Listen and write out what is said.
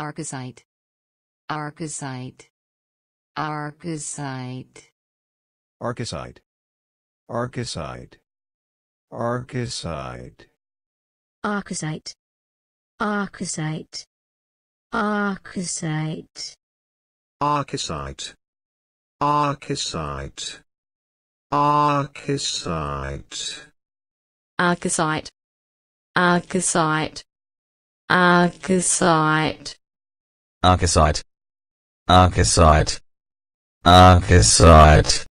Arcosite. Arcosite. Arcosite. Arcosite. Arcosite. Arcosite. Arcosite. Arcosite. Arcosite. Arcosite. Arcosite. Arcosite. Arcosite. Arcosite. Arcosite. Arcosite. Arcosite. Arcosite.